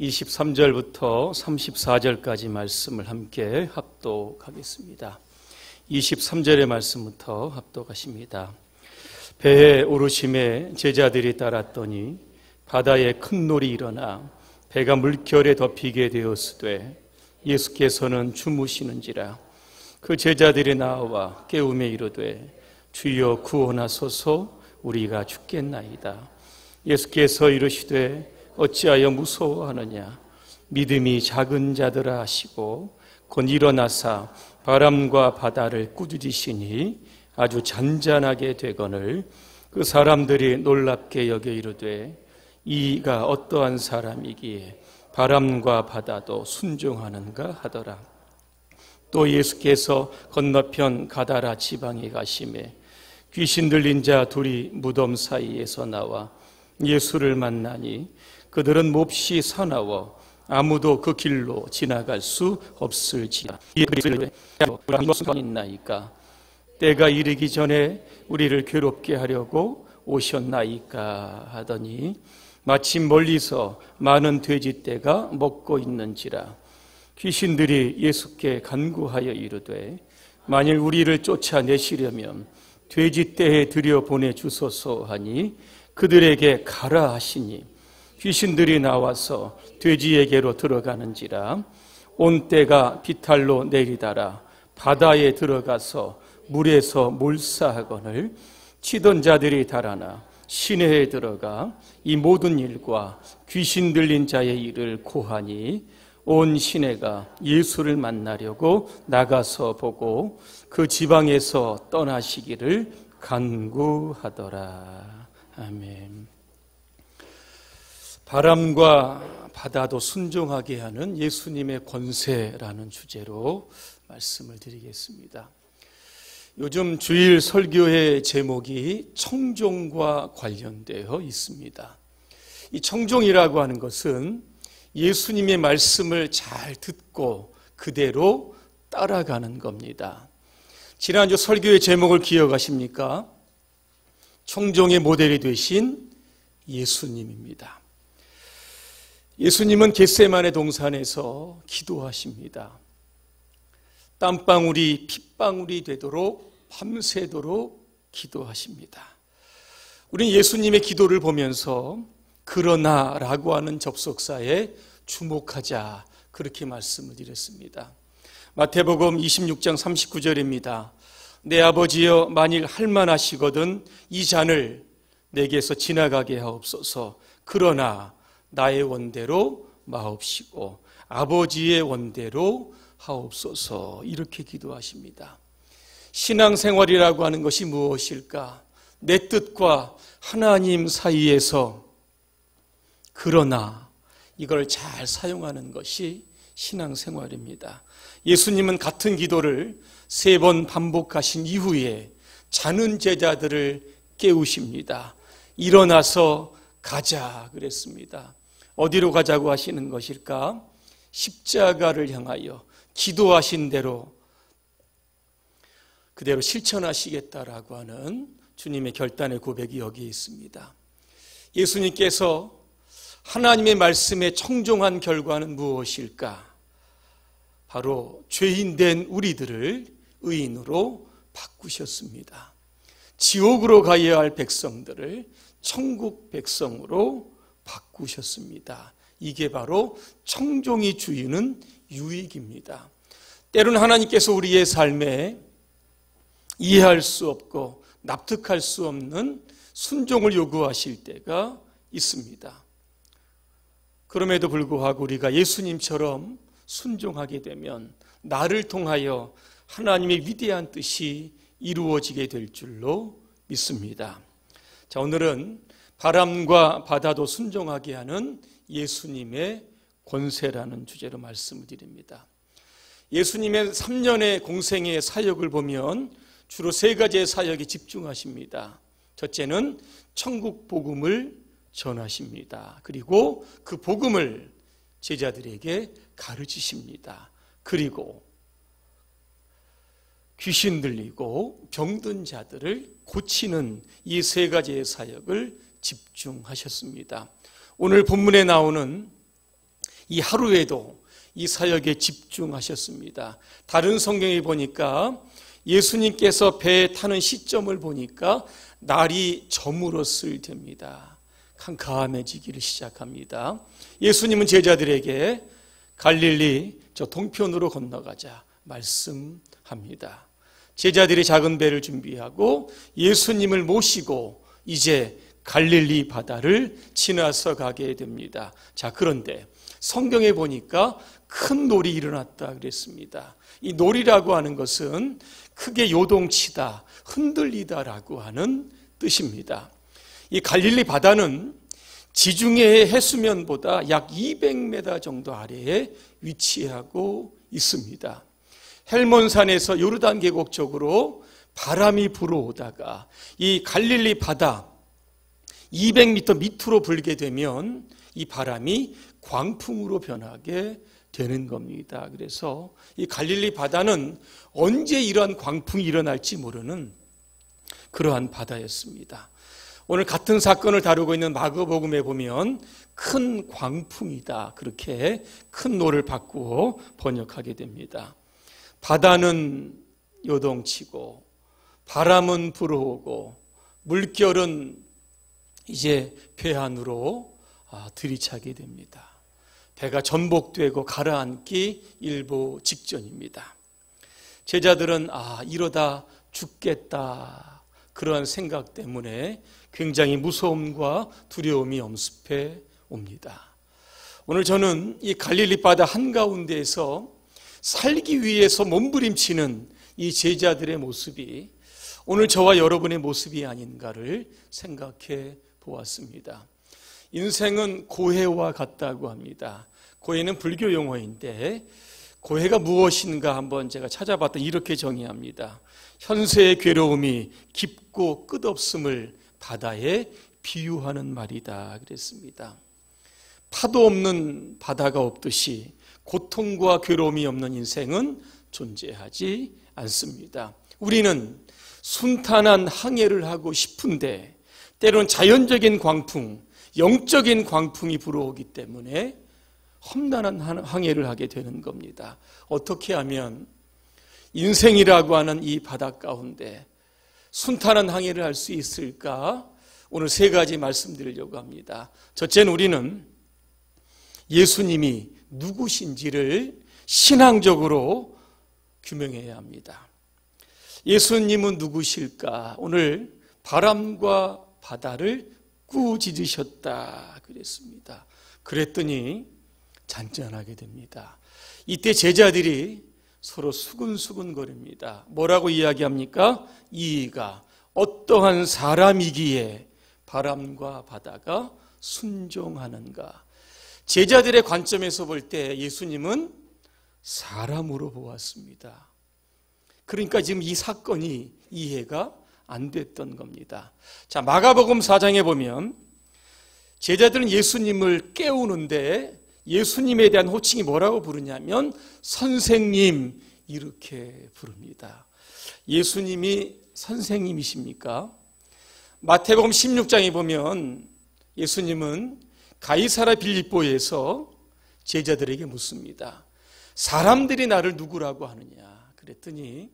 23절부터 34절까지 말씀을 함께 합독하겠습니다. 23절의 말씀부터 합독하십니다. 배에 오르심에 제자들이 따랐더니 바다에 큰 놀이 일어나 배가 물결에 덮이게 되었으되 예수께서는 주무시는지라 그 제자들이 나와 깨우며 이르되 주여 구원하소서 우리가 죽겠나이다. 예수께서 이르시되 어찌하여 무서워하느냐 믿음이 작은 자들아 하시고 곧 일어나사 바람과 바다를 꾸짖으시니 아주 잔잔하게 되거늘 그 사람들이 놀랍게 여겨 이르되 이가 어떠한 사람이기에 바람과 바다도 순종하는가 하더라 또 예수께서 건너편 가다라 지방에 가심에 귀신 들린 자 둘이 무덤 사이에서 나와 예수를 만나니 그들은 몹시 사나워 아무도 그 길로 지나갈 수 없을지라 있나이까 때가 이르기 전에 우리를 괴롭게 하려고 오셨나이까 하더니 마침 멀리서 많은 돼지떼가 먹고 있는지라 귀신들이 예수께 간구하여 이르되 만일 우리를 쫓아내시려면 돼지떼에 들여 보내 주소서 하니 그들에게 가라 하시니 귀신들이 나와서 돼지에게로 들어가는지라 온 때가 비탈로 내리다라 바다에 들어가서 물에서 몰사하거늘 치던 자들이 달아나 시내에 들어가 이 모든 일과 귀신 들린 자의 일을 고하니 온 시내가 예수를 만나려고 나가서 보고 그 지방에서 떠나시기를 간구하더라. 아멘. 바람과 바다도 순종하게 하는 예수님의 권세라는 주제로 말씀을 드리겠습니다. 요즘 주일 설교의 제목이 청종과 관련되어 있습니다. 이 청종이라고 하는 것은 예수님의 말씀을 잘 듣고 그대로 따라가는 겁니다. 지난주 설교의 제목을 기억하십니까? 청종의 모델이 되신 예수님입니다. 예수님은 겟세만의 동산에서 기도하십니다. 땀방울이 핏방울이 되도록 밤새도록 기도하십니다. 우린 예수님의 기도를 보면서 그러나라고 하는 접속사에 주목하자 그렇게 말씀을 드렸습니다. 마태복음 26장 39절입니다. 내 아버지여 만일 할만하시거든 이 잔을 내게서 지나가게 하옵소서. 그러나 나의 원대로 마옵시고 아버지의 원대로 하옵소서 이렇게 기도하십니다. 신앙생활이라고 하는 것이 무엇일까? 내 뜻과 하나님 사이에서 그러나 이걸 잘 사용하는 것이 신앙생활입니다. 예수님은 같은 기도를 세 번 반복하신 이후에 자는 제자들을 깨우십니다. 일어나서 가자 그랬습니다. 어디로 가자고 하시는 것일까? 십자가를 향하여 기도하신 대로 그대로 실천하시겠다라고 하는 주님의 결단의 고백이 여기 있습니다. 예수님께서 하나님의 말씀에 청종한 결과는 무엇일까? 바로 죄인된 우리들을 의인으로 바꾸셨습니다. 지옥으로 가야 할 백성들을 천국 백성으로 바꾸셨습니다. 이게 바로 청종이 주이는 유익입니다. 때로 하나님께서 우리의 삶에 이해할 수 없고 납득할 수 없는 순종을 요구하실 때가 있습니다. 그럼에도 불구하고 우리가 예수님처럼 순종하게 되면 나를 통하여 하나님의 위대한 뜻이 이루어지게 될 줄로 믿습니다. 자, 오늘은 바람과 바다도 순종하게 하는 예수님의 권세라는 주제로 말씀을 드립니다. 예수님의 3년의 공생의 사역을 보면 주로 세 가지의 사역에 집중하십니다. 첫째는 천국 복음을 전하십니다. 그리고 그 복음을 제자들에게 가르치십니다. 그리고 귀신 들리고 병든 자들을 고치는 이 세 가지의 사역을 집중하셨습니다. 오늘 본문에 나오는 이 하루에도 이 사역에 집중하셨습니다. 다른 성경에 보니까 예수님께서 배에 타는 시점을 보니까 날이 저물었을 때입니다. 캄캄해지기를 시작합니다. 예수님은 제자들에게 갈릴리 저 동편으로 건너가자 말씀합니다. 제자들이 작은 배를 준비하고 예수님을 모시고 이제 갈릴리 바다를 지나서 가게 됩니다. 자, 그런데 성경에 보니까 큰 놀이 일어났다 그랬습니다. 이 놀이라고 하는 것은 크게 요동치다, 흔들리다라고 하는 뜻입니다. 이 갈릴리 바다는 지중해의 해수면보다 약 200m 정도 아래에 위치하고 있습니다. 헬몬산에서 요르단 계곡 쪽으로 바람이 불어오다가 이 갈릴리 바다 200m 밑으로 불게 되면 이 바람이 광풍으로 변하게 되는 겁니다. 그래서 이 갈릴리 바다는 언제 이런 광풍이 일어날지 모르는 그러한 바다였습니다. 오늘 같은 사건을 다루고 있는 마그복음에 보면 큰 광풍이다. 그렇게 큰 노를 바꾸어 번역하게 됩니다. 바다는 요동치고 바람은 불어오고 물결은 이제 배 안으로 아, 들이차게 됩니다. 배가 전복되고 가라앉기 일보 직전입니다. 제자들은 아, 이러다 죽겠다. 그러 생각 때문에 굉장히 무서움과 두려움이 엄습해 옵니다. 오늘 저는 이 갈릴리 바다 한가운데에서 살기 위해서 몸부림치는 이 제자들의 모습이 오늘 저와 여러분의 모습이 아닌가를 생각해 보았습니다. 인생은 고해와 같다고 합니다. 고해는 불교 용어인데 고해가 무엇인가 한번 제가 찾아봤더니 이렇게 정의합니다. 현세의 괴로움이 깊고 끝없음을 바다에 비유하는 말이다 그랬습니다. 파도 없는 바다가 없듯이 고통과 괴로움이 없는 인생은 존재하지 않습니다. 우리는 순탄한 항해를 하고 싶은데 때로는 자연적인 광풍, 영적인 광풍이 불어오기 때문에 험난한 항해를 하게 되는 겁니다. 어떻게 하면 인생이라고 하는 이 바닥 가운데 순탄한 항해를 할 수 있을까? 오늘 세 가지 말씀드리려고 합니다. 첫째는 우리는 예수님이 누구신지를 신앙적으로 규명해야 합니다. 예수님은 누구실까? 오늘 바람과 바다를 꾸짖으셨다 그랬습니다. 그랬더니 잔잔하게 됩니다. 이때 제자들이 서로 수근수근 거립니다. 뭐라고 이야기합니까? 이가 어떠한 사람이기에 바람과 바다가 순종하는가? 제자들의 관점에서 볼 때 예수님은 사람으로 보았습니다. 그러니까 지금 이 사건이 이해가 안 됐던 겁니다. 자, 마가복음 4장에 보면 제자들은 예수님을 깨우는데 예수님에 대한 호칭이 뭐라고 부르냐면 선생님 이렇게 부릅니다. 예수님이 선생님이십니까? 마태복음 16장에 보면 예수님은 가이사라 빌립보에서 제자들에게 묻습니다. 사람들이 나를 누구라고 하느냐? 그랬더니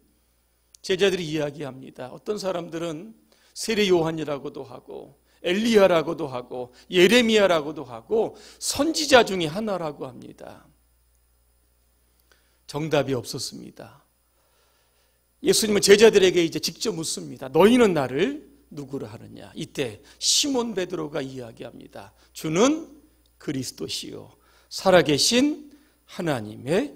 제자들이 이야기합니다. 어떤 사람들은 세례 요한이라고도 하고 엘리야라고도 하고 예레미야라고도 하고 선지자 중에 하나라고 합니다. 정답이 없었습니다. 예수님은 제자들에게 이제 직접 묻습니다. 너희는 나를 누구로 하느냐? 이때 시몬 베드로가 이야기합니다. 주는 그리스도시요 살아계신 하나님의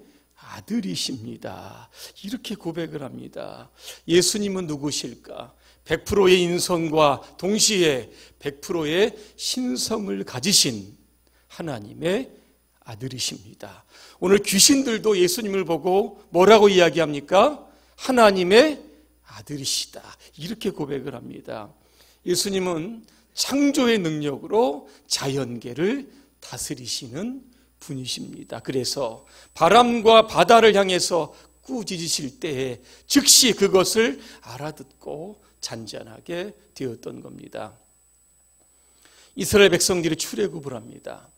아들이십니다. 이렇게 고백을 합니다. 예수님은 누구실까? 100%의 인성과 동시에 100%의 신성을 가지신 하나님의 아들이십니다. 오늘 귀신들도 예수님을 보고 뭐라고 이야기합니까? 하나님의 아들이시다. 이렇게 고백을 합니다. 예수님은 창조의 능력으로 자연계를 다스리시는 분이십니다. 그래서 바람과 바다를 향해서 꾸짖으실 때에 즉시 그것을 알아듣고 잔잔하게 되었던 겁니다. 이스라엘 백성들이 출애굽을 합니다.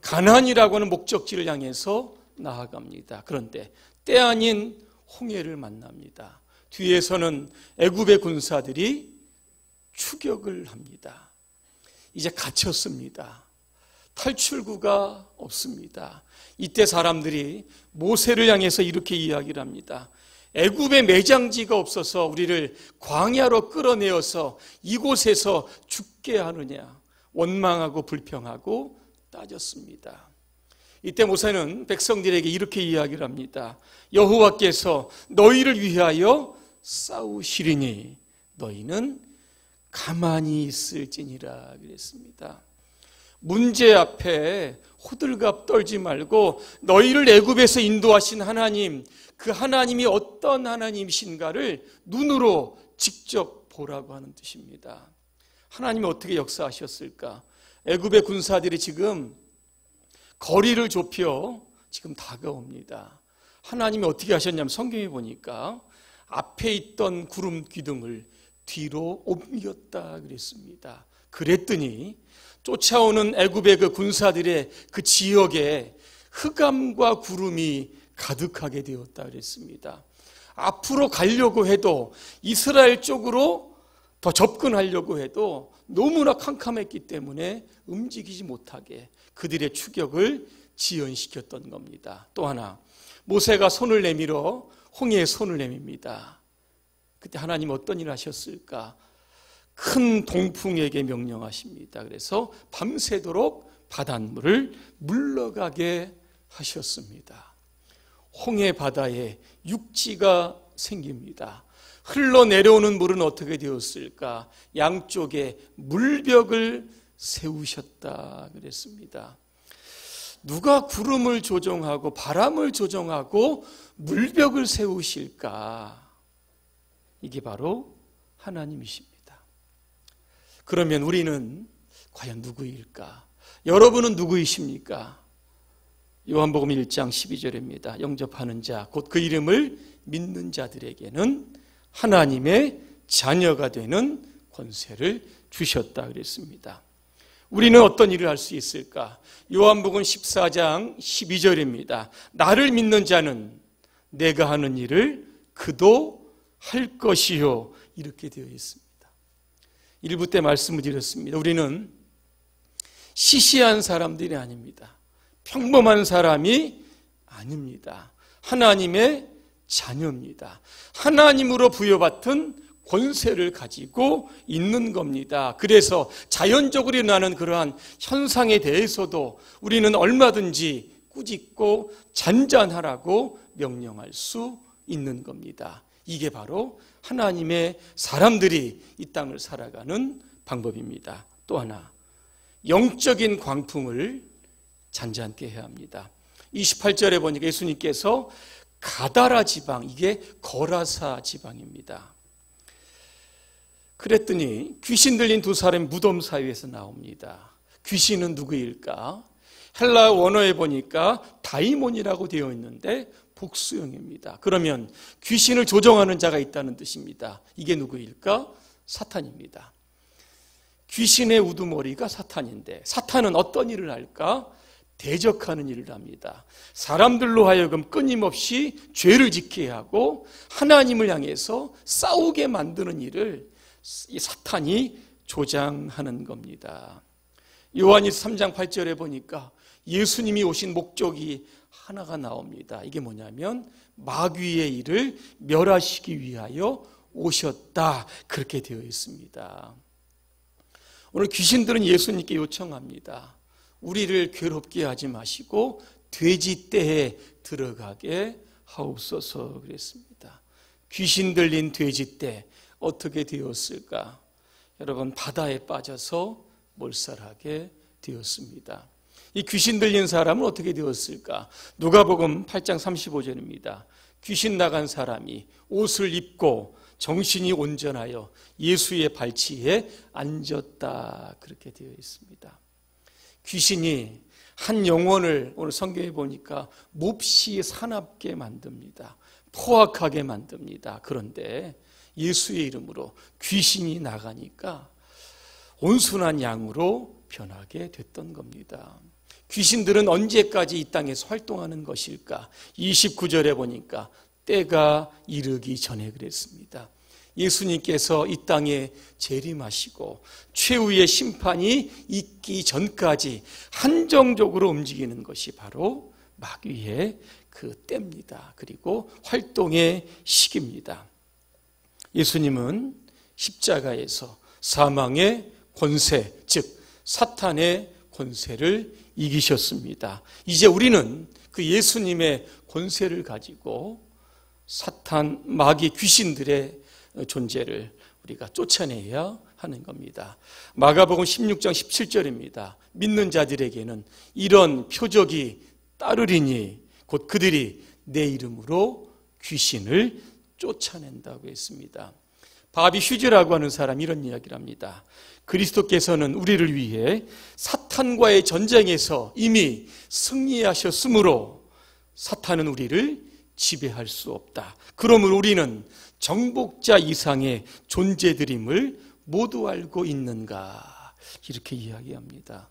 가난이라고 하는 목적지를 향해서 나아갑니다. 그런데 때 아닌 홍해를 만납니다. 뒤에서는 애굽의 군사들이 추격을 합니다. 이제 갇혔습니다. 탈출구가 없습니다. 이때 사람들이 모세를 향해서 이렇게 이야기를 합니다. 애굽의 매장지가 없어서 우리를 광야로 끌어내어서 이곳에서 죽게 하느냐 원망하고 불평하고 따졌습니다. 이때 모세는 백성들에게 이렇게 이야기를 합니다. 여호와께서 너희를 위하여 싸우시리니 너희는 가만히 있을지니라 그랬습니다. 문제 앞에 호들갑 떨지 말고 너희를 애굽에서 인도하신 하나님 그 하나님이 어떤 하나님이신가를 눈으로 직접 보라고 하는 뜻입니다. 하나님이 어떻게 역사하셨을까? 애굽의 군사들이 지금 거리를 좁혀 지금 다가옵니다. 하나님이 어떻게 하셨냐면 성경에 보니까 앞에 있던 구름 기둥을 뒤로 옮겼다 그랬습니다. 그랬더니 쫓아오는 애굽의 그 군사들의 그 지역에 흑암과 구름이 가득하게 되었다 그랬습니다. 앞으로 가려고 해도 이스라엘 쪽으로 더 접근하려고 해도 너무나 캄캄했기 때문에 움직이지 못하게 그들의 추격을 지연시켰던 겁니다. 또 하나 모세가 손을 내밀어 홍해에 손을 내밉니다. 그때 하나님 어떤 일을 하셨을까? 큰 동풍에게 명령하십니다. 그래서 밤새도록 바닷물을 물러가게 하셨습니다. 홍해 바다에 육지가 생깁니다. 흘러내려오는 물은 어떻게 되었을까? 양쪽에 물벽을 세우셨다 그랬습니다. 누가 구름을 조정하고 바람을 조정하고 물벽을 세우실까? 이게 바로 하나님이십니다. 그러면 우리는 과연 누구일까? 여러분은 누구이십니까? 요한복음 1장 12절입니다. 영접하는 자, 곧 그 이름을 믿는 자들에게는 하나님의 자녀가 되는 권세를 주셨다 그랬습니다. 우리는 어떤 일을 할 수 있을까? 요한복음 14장 12절입니다. 나를 믿는 자는 내가 하는 일을 그도 할 것이요. 이렇게 되어 있습니다. 일부 때 말씀을 드렸습니다. 우리는 시시한 사람들이 아닙니다. 평범한 사람이 아닙니다. 하나님의 자녀입니다. 하나님으로 부여받은 권세를 가지고 있는 겁니다. 그래서 자연적으로 일어나는 그러한 현상에 대해서도 우리는 얼마든지 꾸짖고 잔잔하라고 명령할 수 있는 겁니다. 이게 바로 하나님의 사람들이 이 땅을 살아가는 방법입니다. 또 하나, 영적인 광풍을 잔잔케 해야 합니다. 28절에 보니까 예수님께서 가다라 지방, 이게 거라사 지방입니다. 그랬더니 귀신 들린 두 사람이 무덤 사이에서 나옵니다. 귀신은 누구일까? 헬라 원어에 보니까 다이몬이라고 되어 있는데 복수형입니다. 그러면 귀신을 조정하는 자가 있다는 뜻입니다. 이게 누구일까? 사탄입니다. 귀신의 우두머리가 사탄인데 사탄은 어떤 일을 할까? 대적하는 일을 합니다. 사람들로 하여금 끊임없이 죄를 지키게 하고 하나님을 향해서 싸우게 만드는 일을 사탄이 조장하는 겁니다. 요한이 3장 8절에 보니까 예수님이 오신 목적이 하나가 나옵니다. 이게 뭐냐면 마귀의 일을 멸하시기 위하여 오셨다. 그렇게 되어 있습니다. 오늘 귀신들은 예수님께 요청합니다. 우리를 괴롭게 하지 마시고 돼지 떼에 들어가게 하옵소서 그랬습니다. 귀신 들린 돼지 떼 어떻게 되었을까? 여러분 바다에 빠져서 몰살하게 되었습니다. 이 귀신 들린 사람은 어떻게 되었을까? 누가복음 8장 35절입니다. 귀신 나간 사람이 옷을 입고 정신이 온전하여 예수의 발치에 앉았다. 그렇게 되어 있습니다. 귀신이 한 영혼을 오늘 성경에 보니까 몹시 사납게 만듭니다. 포악하게 만듭니다. 그런데 예수의 이름으로 귀신이 나가니까 온순한 양으로 변하게 됐던 겁니다. 귀신들은 언제까지 이 땅에서 활동하는 것일까? 29절에 보니까 때가 이르기 전에 그랬습니다. 예수님께서 이 땅에 재림하시고 최후의 심판이 있기 전까지 한정적으로 움직이는 것이 바로 마귀의 그 때입니다. 그리고 활동의 시기입니다. 예수님은 십자가에서 사망의 권세, 즉 사탄의 권세를 이기셨습니다. 이제 우리는 그 예수님의 권세를 가지고 사탄, 마귀, 귀신들의 존재를 우리가 쫓아내야 하는 겁니다. 마가복음 16장 17절입니다. 믿는 자들에게는 이런 표적이 따르리니 곧 그들이 내 이름으로 귀신을 쫓아낸다고 했습니다. 바비 휴즈라고 하는 사람이 런 이야기를 합니다. 그리스도께서는 우리를 위해 사탄과의 전쟁에서 이미 승리하셨으므로 사탄은 우리를 지배할 수 없다. 그러므로 우리는 정복자 이상의 존재들임을 모두 알고 있는가. 이렇게 이야기합니다.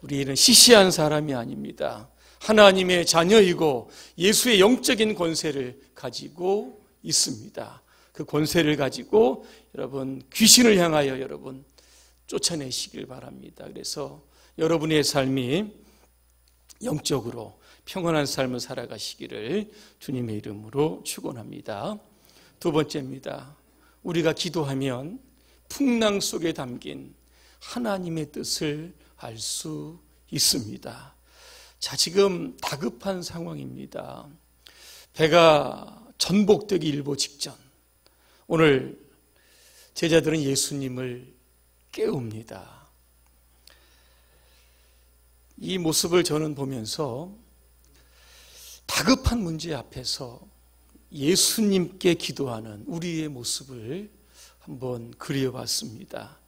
우리는 시시한 사람이 아닙니다. 하나님의 자녀이고 예수의 영적인 권세를 가지고 있습니다. 그 권세를 가지고 여러분 귀신을 향하여 여러분 쫓아내시길 바랍니다. 그래서 여러분의 삶이 영적으로 평온한 삶을 살아가시기를 주님의 이름으로 축원합니다. 두 번째입니다. 우리가 기도하면 풍랑 속에 담긴 하나님의 뜻을 알 수 있습니다. 자, 지금 다급한 상황입니다. 배가 전복되기 일보 직전. 오늘 제자들은 예수님을 깨웁니다. 이 모습을 저는 보면서 다급한 문제 앞에서 예수님께 기도하는 우리의 모습을 한번 그려봤습니다.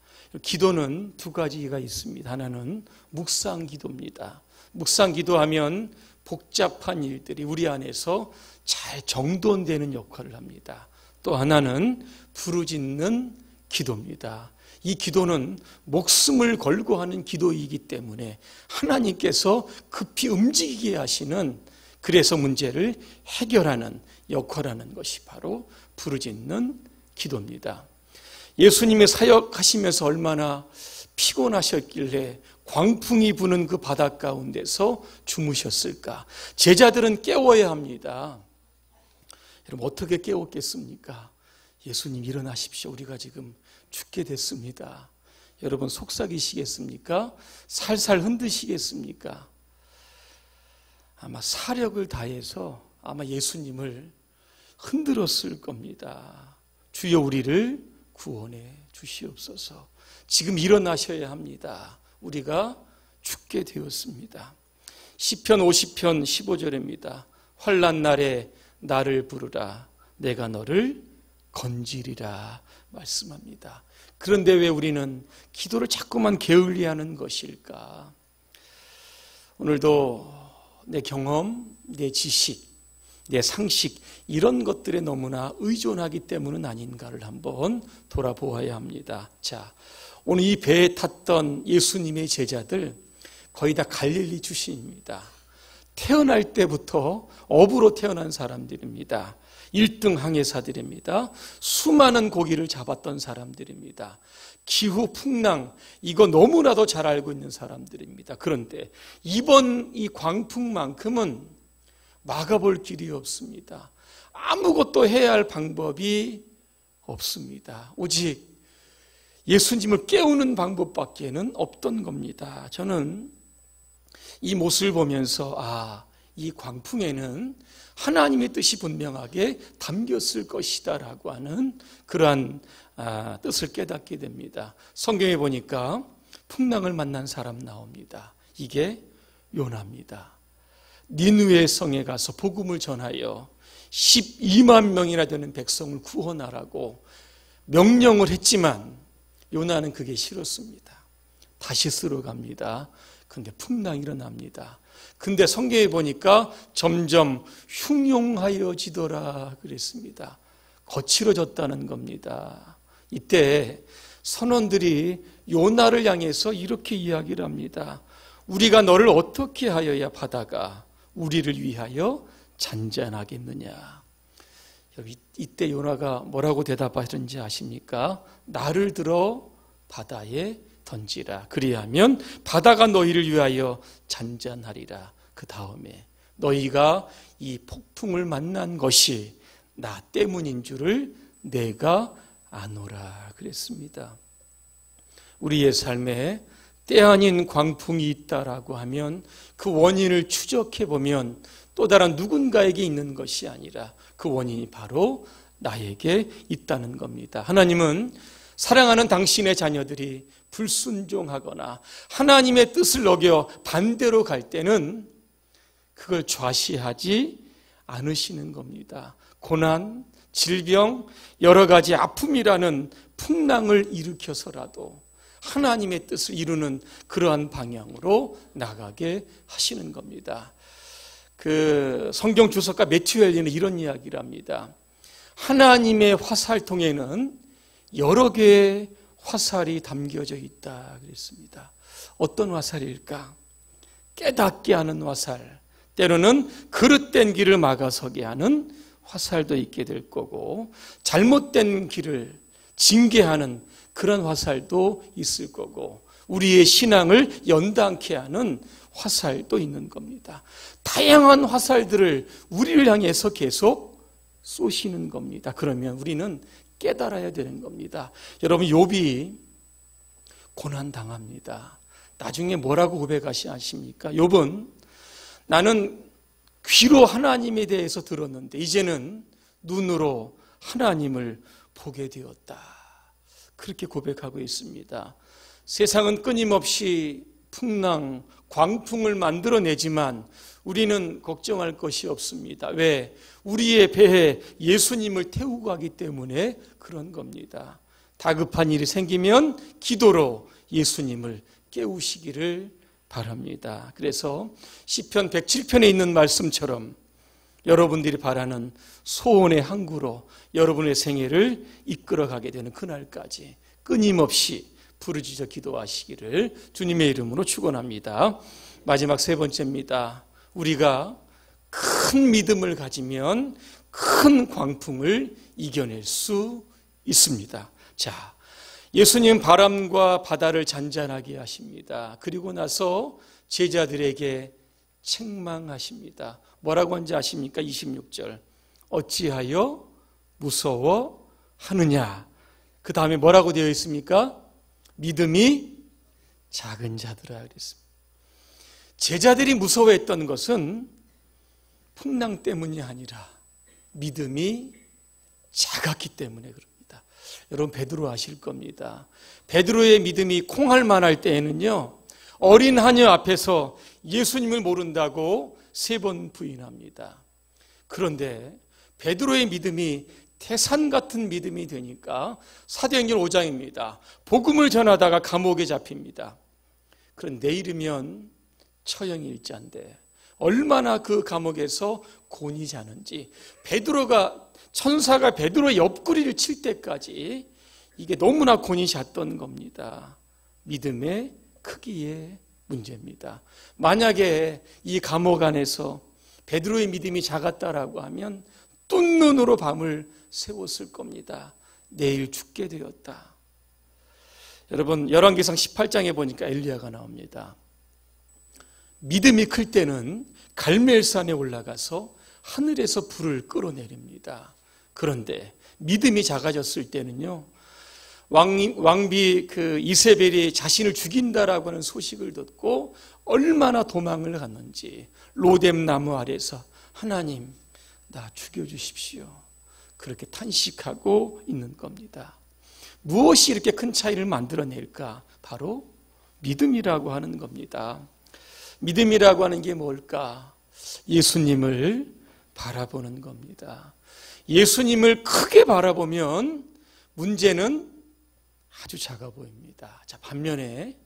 기도는 두 가지가 있습니다. 하나는 묵상 기도입니다. 묵상 기도하면 복잡한 일들이 우리 안에서 잘 정돈되는 역할을 합니다. 또 하나는 부르짖는 기도입니다. 이 기도는 목숨을 걸고 하는 기도이기 때문에 하나님께서 급히 움직이게 하시는 그래서 문제를 해결하는 역할하는 것이 바로 부르짖는 기도입니다. 예수님의 사역하시면서 얼마나 피곤하셨길래 광풍이 부는 그 바닷 가운데서 주무셨을까? 제자들은 깨워야 합니다. 여러분 어떻게 깨웠겠습니까? 예수님 일어나십시오. 우리가 지금 죽게 됐습니다. 여러분 속삭이시겠습니까? 살살 흔드시겠습니까? 아마 사력을 다해서 아마 예수님을 흔들었을 겁니다. 주여 우리를 구원해 주시옵소서. 지금 일어나셔야 합니다. 우리가 죽게 되었습니다. 시편 50편 15절입니다. 환란 날에 나를 부르라 내가 너를 건지리라 말씀합니다. 그런데 왜 우리는 기도를 자꾸만 게을리하는 것일까? 오늘도 내 경험, 내 지식, 내 상식 이런 것들에 너무나 의존하기 때문은 아닌가를 한번 돌아보아야 합니다. 자, 오늘 이 배에 탔던 예수님의 제자들 거의 다 갈릴리 출신입니다. 태어날 때부터 업으로 태어난 사람들입니다. 1등 항해사들입니다. 수많은 고기를 잡았던 사람들입니다. 기후 풍랑 이거 너무나도 잘 알고 있는 사람들입니다. 그런데 이번 이 광풍만큼은 막아볼 길이 없습니다. 아무것도 해야 할 방법이 없습니다. 오직 예수님을 깨우는 방법밖에는 없던 겁니다. 저는 이 모습을 보면서 아, 이 광풍에는 하나님의 뜻이 분명하게 담겼을 것이다라고 하는 그러한 아, 뜻을 깨닫게 됩니다. 성경에 보니까 풍랑을 만난 사람 나옵니다. 이게 요나입니다. 니누의 성에 가서 복음을 전하여 12만 명이나 되는 백성을 구원하라고 명령을 했지만 요나는 그게 싫었습니다. 다시 쓰러 갑니다. 근데 풍랑이 일어납니다. 근데 성경에 보니까 점점 흉용하여지더라 그랬습니다. 거칠어졌다는 겁니다. 이때 선원들이 요나를 향해서 이렇게 이야기를 합니다. 우리가 너를 어떻게 하여야 바다가 우리를 위하여 잔잔하겠느냐. 이때 요나가 뭐라고 대답하는지 아십니까? 나를 들어 바다에 던지라. 그리하면 바다가 너희를 위하여 잔잔하리라. 그 다음에 너희가 이 폭풍을 만난 것이 나 때문인 줄을 내가 아노라. 그랬습니다. 우리의 삶에 때 아닌 광풍이 있다라고 하면 그 원인을 추적해 보면 또 다른 누군가에게 있는 것이 아니라 그 원인이 바로 나에게 있다는 겁니다. 하나님은 사랑하는 당신의 자녀들이 불순종하거나 하나님의 뜻을 어겨 반대로 갈 때는 그걸 좌시하지 않으시는 겁니다. 고난, 질병, 여러 가지 아픔이라는 풍랑을 일으켜서라도 하나님의 뜻을 이루는 그러한 방향으로 나가게 하시는 겁니다. 그 성경 주석가 매튜 엘리는 이런 이야기를 합니다. 하나님의 화살통에는 여러 개의 화살이 담겨져 있다 그랬습니다. 어떤 화살일까? 깨닫게 하는 화살. 때로는 그릇된 길을 막아서게 하는 화살도 있게 될 거고 잘못된 길을 징계하는 그런 화살도 있을 거고 우리의 신앙을 연단케 하는 화살도 있는 겁니다. 다양한 화살들을 우리를 향해서 계속 쏘시는 겁니다. 그러면 우리는 깨달아야 되는 겁니다. 여러분 욥이 고난 당합니다. 나중에 뭐라고 고백하십니까? 욥은 나는 귀로 하나님에 대해서 들었는데 이제는 눈으로 하나님을 보게 되었다. 그렇게 고백하고 있습니다. 세상은 끊임없이 풍랑, 광풍을 만들어내지만 우리는 걱정할 것이 없습니다. 왜? 우리의 배에 예수님을 태우고 가기 때문에 그런 겁니다. 다급한 일이 생기면 기도로 예수님을 깨우시기를 바랍니다. 그래서 시편 107편에 있는 말씀처럼 여러분들이 바라는 소원의 항구로 여러분의 생애를 이끌어 가게 되는 그날까지 끊임없이 부르짖어 기도하시기를 주님의 이름으로 축원합니다. 마지막 세 번째입니다. 우리가 큰 믿음을 가지면 큰 광풍을 이겨낼 수 있습니다. 자, 예수님 바람과 바다를 잔잔하게 하십니다. 그리고 나서 제자들에게 책망하십니다. 뭐라고 하지 아십니까? 26절. 어찌하여 무서워 하느냐. 그 다음에 뭐라고 되어 있습니까? 믿음이 작은 자들아 그랬습니다. 제자들이 무서워했던 것은 풍랑 때문이 아니라 믿음이 작았기 때문에 그럽니다. 여러분 베드로 아실 겁니다. 베드로의 믿음이 콩알만 할 때에는요. 어린 하녀 앞에서 예수님을 모른다고 세 번 부인합니다. 그런데 베드로의 믿음이 태산 같은 믿음이 되니까 사도행전 5장입니다. 복음을 전하다가 감옥에 잡힙니다. 그런데 이르면 처형일자인데 얼마나 그 감옥에서 곤이 자는지 베드로가 천사가 베드로의 옆구리를 칠 때까지 이게 너무나 곤이 잤던 겁니다. 믿음의 크기의 문제입니다. 만약에 이 감옥 안에서 베드로의 믿음이 작았다라고 하면 뚠눈으로 밤을 세웠을 겁니다. 내일 죽게 되었다. 여러분 열왕기상 18장에 보니까 엘리야가 나옵니다. 믿음이 클 때는 갈멜산에 올라가서 하늘에서 불을 끌어내립니다. 그런데 믿음이 작아졌을 때는요. 왕, 왕비 그 이세벨이 자신을 죽인다라고 하는 소식을 듣고 얼마나 도망을 갔는지 로뎀 나무 아래서 하나님 나 죽여 주십시오. 그렇게 탄식하고 있는 겁니다. 무엇이 이렇게 큰 차이를 만들어낼까? 바로 믿음이라고 하는 겁니다. 믿음이라고 하는 게 뭘까? 예수님을 바라보는 겁니다. 예수님을 크게 바라보면 문제는 아주 작아 보입니다. 자, 반면에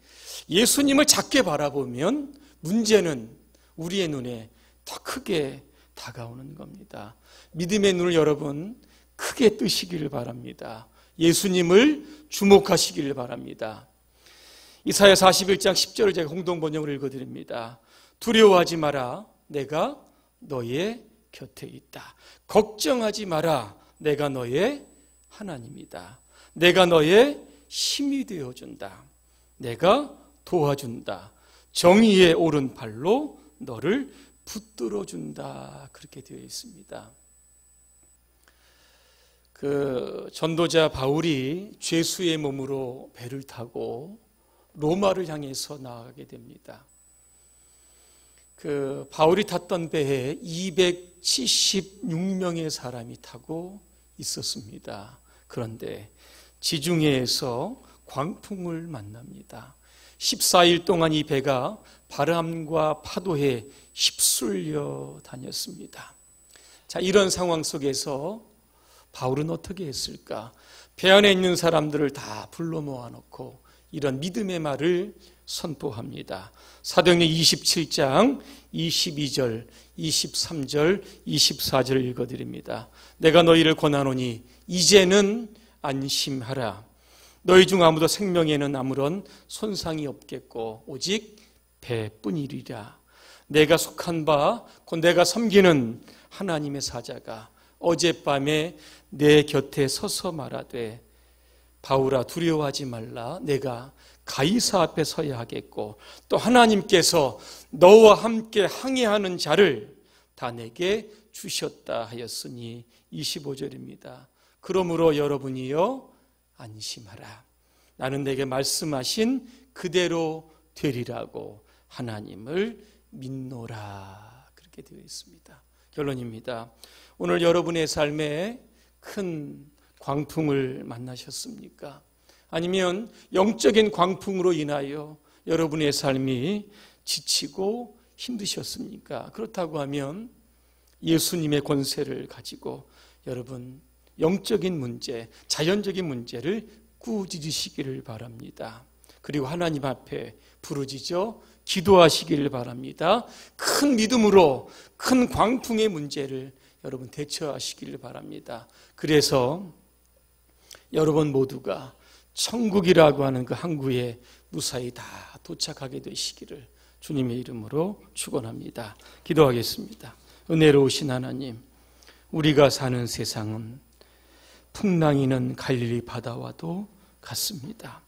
예수님을 작게 바라보면 문제는 우리의 눈에 더 크게 다가오는 겁니다. 믿음의 눈을 여러분 크게 뜨시기를 바랍니다. 예수님을 주목하시기를 바랍니다. 이사야 41장 10절을 제가 공동 번역을 읽어드립니다. 두려워하지 마라. 내가 너의 곁에 있다. 걱정하지 마라. 내가 너의 하나님이다. 내가 너의 힘이 되어준다. 내가 도와준다. 정의의 오른팔로 너를 붙들어준다. 그렇게 되어 있습니다. 그 전도자 바울이 죄수의 몸으로 배를 타고 로마를 향해서 나아가게 됩니다. 그 바울이 탔던 배에 276명의 사람이 타고 있었습니다. 그런데 지중해에서 광풍을 만납니다. 14일 동안 이 배가 바람과 파도에 휩쓸려 다녔습니다. 자, 이런 상황 속에서 바울은 어떻게 했을까? 배 안에 있는 사람들을 다 불러 모아놓고 이런 믿음의 말을 선포합니다. 사도행전 27장 22절, 23절, 24절을 읽어 드립니다. 내가 너희를 권하노니 이제는 안심하라. 너희 중 아무도 생명에는 아무런 손상이 없겠고 오직 배뿐이리라. 내가 속한 바곧 내가 섬기는 하나님의 사자가 어젯밤에 내 곁에 서서 말하되 바울아 두려워하지 말라 내가 가이사 앞에 서야 하겠고 또 하나님께서 너와 함께 항해하는 자를 다 내게 주셨다 하였으니 25절입니다. 그러므로 여러분이여 안심하라. 나는 내게 말씀하신 그대로 되리라고 하나님을 믿노라. 그렇게 되어 있습니다. 결론입니다. 오늘 여러분의 삶에 큰 광풍을 만나셨습니까? 아니면 영적인 광풍으로 인하여 여러분의 삶이 지치고 힘드셨습니까? 그렇다고 하면 예수님의 권세를 가지고 여러분 영적인 문제, 자연적인 문제를 꾸짖으시기를 바랍니다. 그리고 하나님 앞에 부르짖어 기도하시기를 바랍니다. 큰 믿음으로 큰 광풍의 문제를 여러분 대처하시기를 바랍니다. 그래서 여러분 모두가 천국이라고 하는 그 항구에 무사히 다 도착하게 되시기를 주님의 이름으로 축원합니다. 기도하겠습니다. 은혜로우신 하나님, 우리가 사는 세상은 풍랑이는 갈릴리 바다와도 같습니다.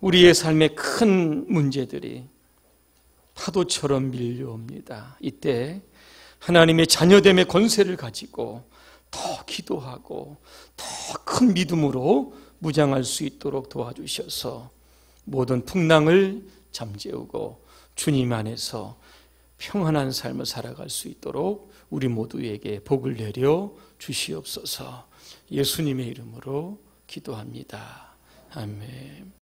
우리의 삶의 큰 문제들이 파도처럼 밀려옵니다. 이때 하나님의 자녀됨의 권세를 가지고 더 기도하고 더 큰 믿음으로 무장할 수 있도록 도와주셔서 모든 풍랑을 잠재우고 주님 안에서 평안한 삶을 살아갈 수 있도록 우리 모두에게 복을 내려 주시옵소서 예수님의 이름으로 기도합니다. 아멘.